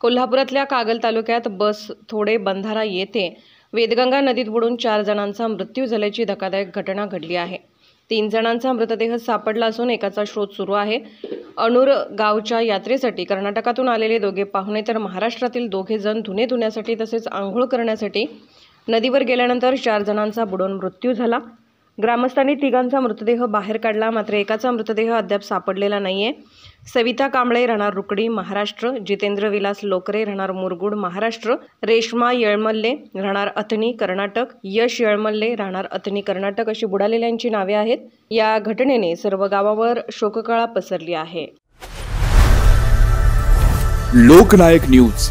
कोल्हापुरातल्या कागल तालुक्यात बस थोडे बंधारा येथे वेदगंगा नदीत बुडून चार जणांचा मृत्यू झाल्याची धक्कादायक घटना घडली आहे तीन जणांचा मृतदेह सापडला असून एकाचा शोध सुरू आहे अणूर गावच्या यात्रेसाठी कर्नाटकातून आलेले दोघे पाहुणे तर महाराष्ट्रातील दोघे जण धुणे धुण्यासाठी तसेच आंघोळ करण्यासाठी नदीवर गेल्यानंतर चार जणांचा बुडून मृत्यू झाला ग्रामस्थांनी तिघांचा मृतदेह बाहेर काढला मात्र एकाचा मृतदेह अद्याप सापडलेला नाही आहे सविता कांबळे राहणार रुकडी महाराष्ट्र जितेंद्र विलास लोकरे राहणार मुरगुड महाराष्ट्र रेश्मा येळमल्ले राहणार अथणी कर्नाटक यश येळमल्ले राहणार अथणी कर्नाटक अशी बुडालेल्यांची नावे आहेत या घटनेने सर्व गावावर शोककळा पसरली आहे लोकनायक न्यूज